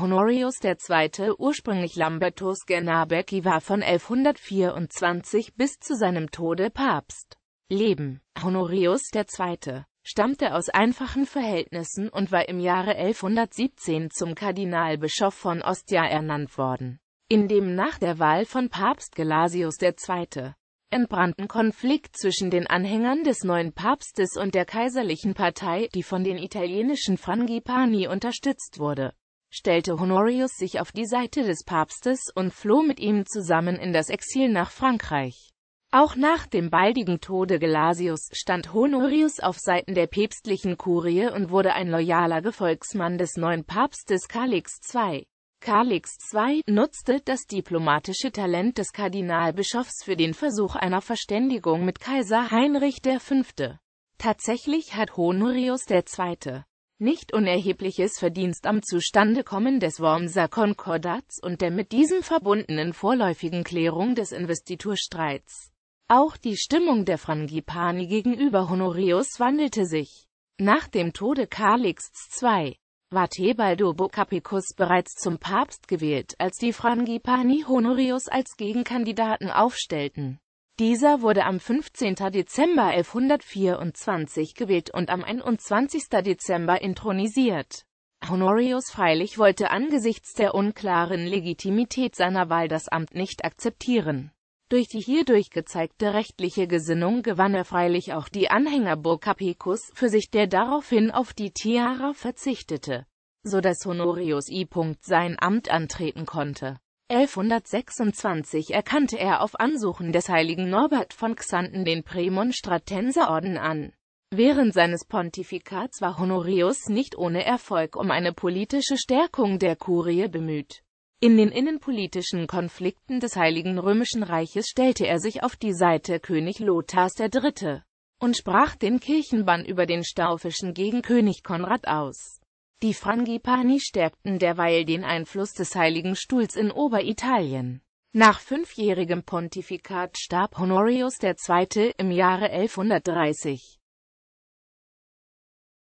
Honorius II., ursprünglich Lambertus Genabecki war von 1124 bis zu seinem Tode Papst. Leben Honorius II. stammte aus einfachen Verhältnissen und war im Jahre 1117 zum Kardinalbischof von Ostia ernannt worden. In dem nach der Wahl von Papst Gelasius II entbrannten Konflikt zwischen den Anhängern des neuen Papstes und der kaiserlichen Partei, die von den italienischen Frangipani unterstützt wurde stellte Honorius sich auf die Seite des Papstes und floh mit ihm zusammen in das Exil nach Frankreich. Auch nach dem baldigen Tode Gelasius stand Honorius auf Seiten der päpstlichen Kurie und wurde ein loyaler Gefolgsmann des neuen Papstes Kalix II. Kalix II nutzte das diplomatische Talent des Kardinalbischofs für den Versuch einer Verständigung mit Kaiser Heinrich V. Tatsächlich hat Honorius II nicht unerhebliches Verdienst am Zustandekommen des Wormser Konkordats und der mit diesem verbundenen vorläufigen Klärung des Investiturstreits. Auch die Stimmung der Frangipani gegenüber Honorius wandelte sich. Nach dem Tode Karlixts II war Tebaldo Bocapicus bereits zum Papst gewählt, als die Frangipani Honorius als Gegenkandidaten aufstellten. Dieser wurde am 15. Dezember 1124 gewählt und am 21. Dezember intronisiert. Honorius freilich wollte angesichts der unklaren Legitimität seiner Wahl das Amt nicht akzeptieren. Durch die hierdurch gezeigte rechtliche Gesinnung gewann er freilich auch die Anhängerburg Capicus für sich, der daraufhin auf die Tiara verzichtete, so dass Honorius I. sein Amt antreten konnte. 1126 erkannte er auf Ansuchen des heiligen Norbert von Xanten den Prämonstratenserorden an. Während seines Pontifikats war Honorius nicht ohne Erfolg um eine politische Stärkung der Kurie bemüht. In den innenpolitischen Konflikten des Heiligen Römischen Reiches stellte er sich auf die Seite König Lothars III. und sprach den Kirchenbann über den Staufischen gegen König Konrad aus die Frangipani stärkten derweil den Einfluss des Heiligen Stuhls in Oberitalien. Nach fünfjährigem Pontifikat starb Honorius II. im Jahre 1130.